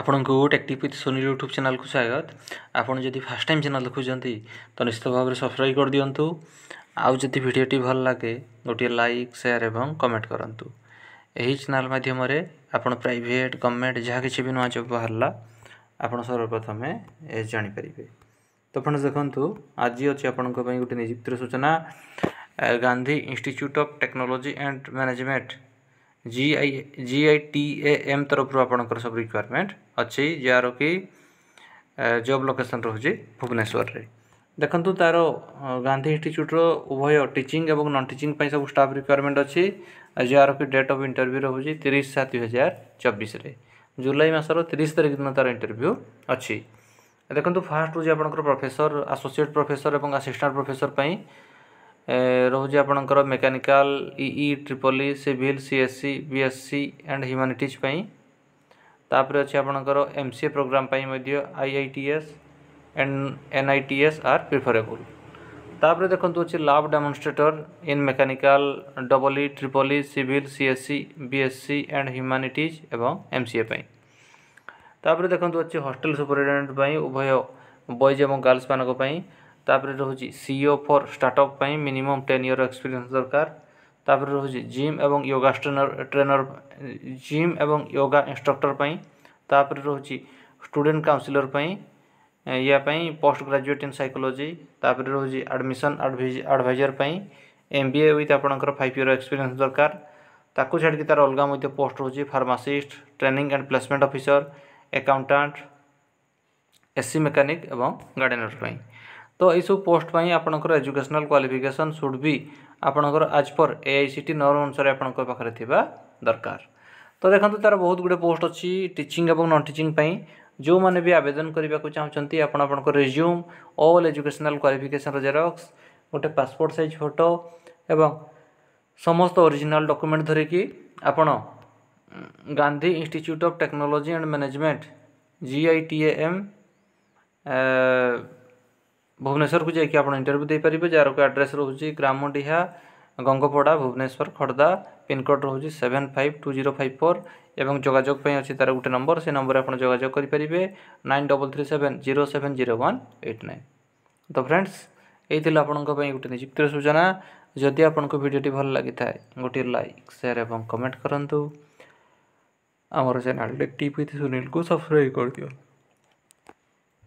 ଆପଣଙ୍କୁ ଟେକ୍ଟିଭ୍ with ସୋନିର YouTube ଚ୍ୟାନେଲ୍କୁ ସ୍ୱାଗତ ଆପଣ ଯଦି ଫାର୍ଷ୍ଟ ଟାଇମ୍ ଚ୍ୟାନେଲ୍ ଖୋଜନ୍ତି ତ ନିଶ୍ଚିତ ଭାବରେ ସବସ୍କ୍ରାଇବ୍ କରିଦିଅନ୍ତୁ ଆଉ ଯଦି ଭିଡ଼ିଓଟି ଭଲ ଲାଗେ ଗୋଟିଏ ଲାଇକ୍ ସେୟାର୍ ଏବଂ କମେଣ୍ଟ କରନ୍ତୁ ଏହି ଚ୍ୟାନେଲ୍ ମାଧ୍ୟମରେ ଆପଣ ପ୍ରାଇଭେଟ୍ ଗଭର୍ଣ୍ଣମେଣ୍ଟ ଯାହା କିଛି ବି ନୂଆ ଜବ୍ ବାହାରିଲା ଆପଣ ସର୍ବପ୍ରଥମେ ଏ ଜାଣିପାରିବେ ତ ଆପଣ ଦେଖନ୍ତୁ ଆଜି ଅଛି ଆପଣଙ୍କ ପାଇଁ ଗୋଟେ ନିଯୁକ୍ତିର ସୂଚନା Gandhi Institute of Technology and Management G I G I T A M ତରଫରୁ ଆପଣଙ୍କର ସବୁ ରିକ୍ୱାରମେଣ୍ଟ ଅଛି ଯାହାରକି ଜବ୍ ଲୋକେସନ୍ ରହୁଛି ଭୁବନେଶ୍ୱରରେ ଦେଖନ୍ତୁ ତା'ର ଗାନ୍ଧୀ ଇନଷ୍ଟିଚ୍ୟୁଟ୍ର ଉଭୟ ଟିଚିଂ ଏବଂ ନନ୍ ଟିଚିଂ ପାଇଁ ସବୁ ଷ୍ଟାଫ୍ ରିକ୍ୱାରମେଣ୍ଟ ଅଛି ଯାହାରକି ଡେଟ୍ ଅଫ୍ ଇଣ୍ଟରଭ୍ୟୁ ରହୁଛି ତିରିଶ ସାତ ଦୁଇ ହଜାର ଚବିଶରେ ଜୁଲାଇ ମାସର ତିରିଶ ତାରିଖ ଦିନ ତା'ର ଇଣ୍ଟରଭ୍ୟୁ ଅଛି ଦେଖନ୍ତୁ ଫାର୍ଷ୍ଟ ହେଉଛି ଆପଣଙ୍କର ପ୍ରଫେସର ଆସୋସିଏଟ୍ ପ୍ରଫେସର ଏବଂ ଆସିଷ୍ଟାଣ୍ଟ ପ୍ରଫେସର ପାଇଁ ରହୁଛି ଆପଣଙ୍କର mechanical EE triple E civil CSC BSC and humanities ପାଇଁ ତାପରେ ଅଛି ଆପଣଙ୍କର ଏମ୍ ସି ଏ ପ୍ରୋଗ୍ରାମ୍ ପାଇଁ ମଧ୍ୟ I I T S and N I T S are preferable ତାପରେ ଦେଖନ୍ତୁ ଅଛି lab demonstrator in mechanical double E triple E civil CSC BSC and humanities ଏବଂ ଏମ୍ ସି ଏ ପାଇଁ ତାପରେ ଦେଖନ୍ତୁ ଅଛି ହଷ୍ଟେଲ ସୁପରିଟେଣ୍ଡେଣ୍ଟ ପାଇଁ ଉଭୟ ବଏଜ୍ ଏବଂ ଗାର୍ଲସ୍ ମାନଙ୍କ ପାଇଁ तापर ରହୁଛି CEO for startup minimum ten year year दरकार ଦରକାର ତାପରେ ରହୁଛି ଜିମ୍ ଏବଂ ୟୋଗା ଟ୍ରେନର ଜିମ୍ ଏବଂ ୟୋଗା ଇନଷ୍ଟ୍ରକ୍ଟର ପାଇଁ ତାପରେ ରହୁଛି ଷ୍ଟୁଡେଣ୍ଟ କାଉନସିଲର या पोस्ट ग्राजुएट इन साइकोलोजी तापर रोज admission adviser M B A with आपंकर फाइव इयर एक्सपीरियंस दरकार छाड़ी तार अलग पोस्ट रोज pharmacist training and placement officer accountant AC mechanic और गार्डेनर ତ ଏହିସବୁ ପୋଷ୍ଟ ପାଇଁ ଆପଣଙ୍କର ଏଜୁକେସନାଲ୍ କ୍ୱାଲିଫିକେସନ୍ ସୁଡ଼୍ ବି ଆପଣଙ୍କର ଆଜ୍ per A I C T ନର୍ମ ଅନୁସାରେ ଆପଣଙ୍କ ପାଖରେ ଥିବା ଦରକାର ତ ଦେଖନ୍ତୁ ତା'ର ବହୁତ ଗୁଡ଼ିଏ ପୋଷ୍ଟ ଅଛି ଟିଚିଂ ଏବଂ ନନ୍ ଟିଚିଂ ପାଇଁ ଯେଉଁମାନେ ବି ଆବେଦନ କରିବାକୁ ଚାହୁଁଛନ୍ତି ଆପଣ ଆପଣଙ୍କ ରେଜ୍ୟୁମ୍ ଅଲ୍ ଏଜୁକେସନାଲ୍ କ୍ୱାଲିଫିକେସନ୍ର ଜେରକ୍ସ ଗୋଟେ ପାସପୋର୍ଟ ସାଇଜ୍ ଫଟୋ ଏବଂ ସମସ୍ତ ଓରିଜିନାଲ୍ ଡକୁମେଣ୍ଟ ଧରିକି ଆପଣ Gandhi Institute of Technology and Management G I T M ଭୁବନେଶ୍ୱରକୁ ଯାଇକି ଆପଣ ଇଣ୍ଟରଭ୍ୟୁ ଦେଇପାରିବେ ଯାହାର ଆଡ୍ରେସ୍ ରହୁଛି ଗ୍ରାମଡିହା ଗଙ୍ଗପଡ଼ା ଭୁବନେଶ୍ୱର ଖୋର୍ଦ୍ଧା ପିନ୍କୋଡ଼୍ ରହୁଛି seven five two zero five four ଏବଂ ଯୋଗାଯୋଗ ପାଇଁ ଅଛି ତା'ର ଗୋଟେ ନମ୍ବର ସେ ନମ୍ବରରେ ଆପଣ ଯୋଗାଯୋଗ କରିପାରିବେ nine double three seven zero seven zero one eight nine ତ ଫ୍ରେଣ୍ଡସ୍ ଏଇ ଥିଲା ଆପଣଙ୍କ ପାଇଁ ଗୋଟେ ନିଯୁକ୍ତିର ସୂଚନା ଯଦି ଆପଣଙ୍କୁ ଭିଡ଼ିଓଟି ଭଲ ଲାଗିଥାଏ ଗୋଟିଏ ଲାଇକ୍ ସେୟାର୍ ଏବଂ କମେଣ୍ଟ କରନ୍ତୁ ଆମର ଚ୍ୟାନେଲ୍ଟି ଟିପ୍ ସୁନୀଲକୁ ସବସ୍କ୍ରାଇବ୍ କରିଦିଅନ୍ତୁ